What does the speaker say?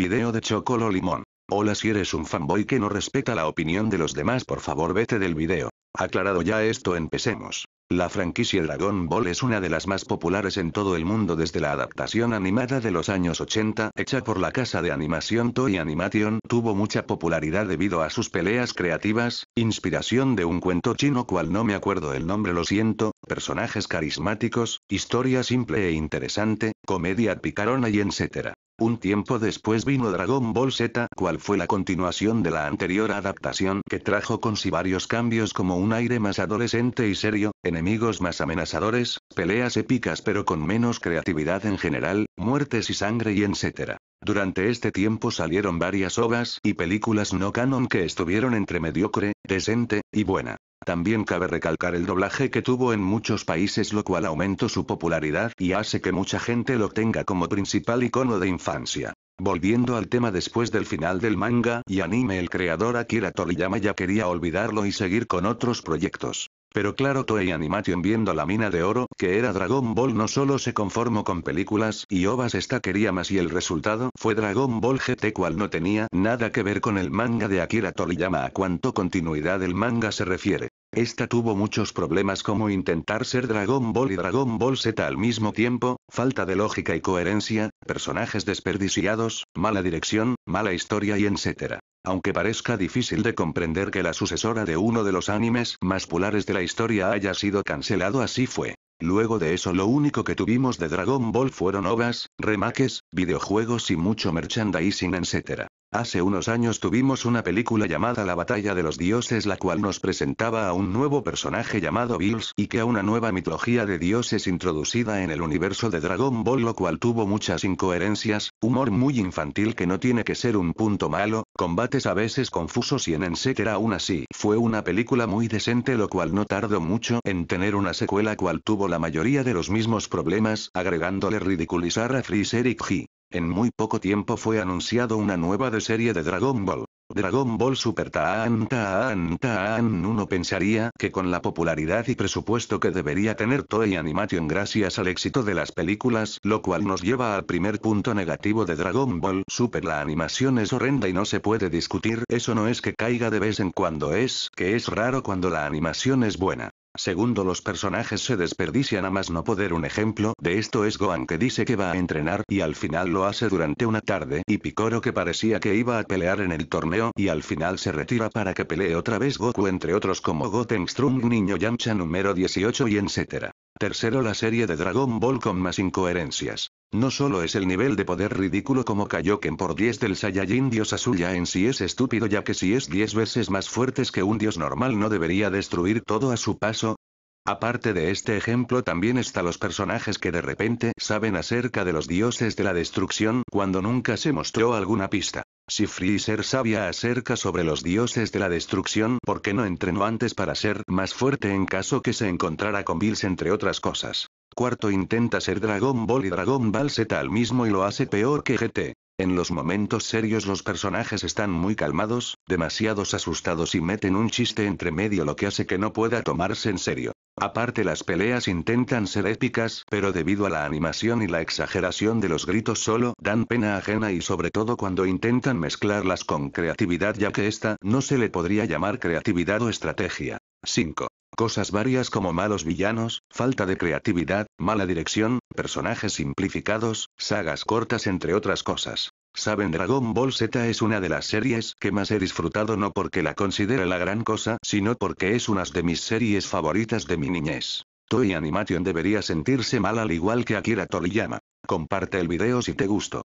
Video de Chocolo Limón. Hola si eres un fanboy que no respeta la opinión de los demás por favor vete del video. Aclarado ya esto empecemos. La franquicia Dragon Ball es una de las más populares en todo el mundo desde la adaptación animada de los años 80 hecha por la casa de animación Toy Animation tuvo mucha popularidad debido a sus peleas creativas, inspiración de un cuento chino cual no me acuerdo el nombre lo siento, personajes carismáticos, historia simple e interesante, comedia picarona y etc. Un tiempo después vino Dragon Ball Z, cual fue la continuación de la anterior adaptación que trajo con sí varios cambios como un aire más adolescente y serio, enemigos más amenazadores, peleas épicas pero con menos creatividad en general, muertes y sangre y etc. Durante este tiempo salieron varias obras y películas no canon que estuvieron entre mediocre, decente, y buena. También cabe recalcar el doblaje que tuvo en muchos países lo cual aumentó su popularidad y hace que mucha gente lo tenga como principal icono de infancia. Volviendo al tema después del final del manga y anime el creador Akira Toriyama ya quería olvidarlo y seguir con otros proyectos. Pero claro Toei Animation viendo la mina de oro que era Dragon Ball no solo se conformó con películas y ovas esta quería más y el resultado fue Dragon Ball GT cual no tenía nada que ver con el manga de Akira Toriyama a cuánto continuidad el manga se refiere. Esta tuvo muchos problemas como intentar ser Dragon Ball y Dragon Ball Z al mismo tiempo, falta de lógica y coherencia, personajes desperdiciados, mala dirección, mala historia y etc. Aunque parezca difícil de comprender que la sucesora de uno de los animes más populares de la historia haya sido cancelado así fue. Luego de eso lo único que tuvimos de Dragon Ball fueron ovas, remakes, videojuegos y mucho merchandising etc. Hace unos años tuvimos una película llamada La Batalla de los Dioses la cual nos presentaba a un nuevo personaje llamado Bills y que a una nueva mitología de dioses introducida en el universo de Dragon Ball lo cual tuvo muchas incoherencias, humor muy infantil que no tiene que ser un punto malo, combates a veces confusos y en etcétera aún así fue una película muy decente lo cual no tardó mucho en tener una secuela cual tuvo la mayoría de los mismos problemas agregándole ridiculizar a Freezer y G. En muy poco tiempo fue anunciado una nueva de serie de Dragon Ball. Dragon Ball Super Taan Taan Taan uno pensaría que con la popularidad y presupuesto que debería tener Toei Animation gracias al éxito de las películas, lo cual nos lleva al primer punto negativo de Dragon Ball Super la animación es horrenda y no se puede discutir, eso no es que caiga de vez en cuando es que es raro cuando la animación es buena. Segundo los personajes se desperdician a más no poder un ejemplo de esto es Gohan que dice que va a entrenar y al final lo hace durante una tarde y Picoro que parecía que iba a pelear en el torneo y al final se retira para que pelee otra vez Goku entre otros como Goten Niño Yamcha número 18 y etc. Tercero la serie de Dragon Ball con más incoherencias. No solo es el nivel de poder ridículo como Kaioken por 10 del Saiyajin Dios ya en sí es estúpido ya que si es 10 veces más fuertes que un dios normal no debería destruir todo a su paso. Aparte de este ejemplo también está los personajes que de repente saben acerca de los dioses de la destrucción cuando nunca se mostró alguna pista. Si Freezer sabía acerca sobre los dioses de la destrucción, ¿por qué no entrenó antes para ser más fuerte en caso que se encontrara con Bills entre otras cosas? Cuarto intenta ser Dragon Ball y Dragon Ball Z al mismo y lo hace peor que GT. En los momentos serios los personajes están muy calmados, demasiados asustados y meten un chiste entre medio lo que hace que no pueda tomarse en serio. Aparte las peleas intentan ser épicas, pero debido a la animación y la exageración de los gritos solo dan pena ajena y sobre todo cuando intentan mezclarlas con creatividad ya que esta no se le podría llamar creatividad o estrategia. 5. Cosas varias como malos villanos, falta de creatividad, mala dirección, personajes simplificados, sagas cortas entre otras cosas. Saben Dragon Ball Z es una de las series que más he disfrutado no porque la considere la gran cosa, sino porque es una de mis series favoritas de mi niñez. Toy Animation debería sentirse mal al igual que Akira Toriyama. Comparte el video si te gustó.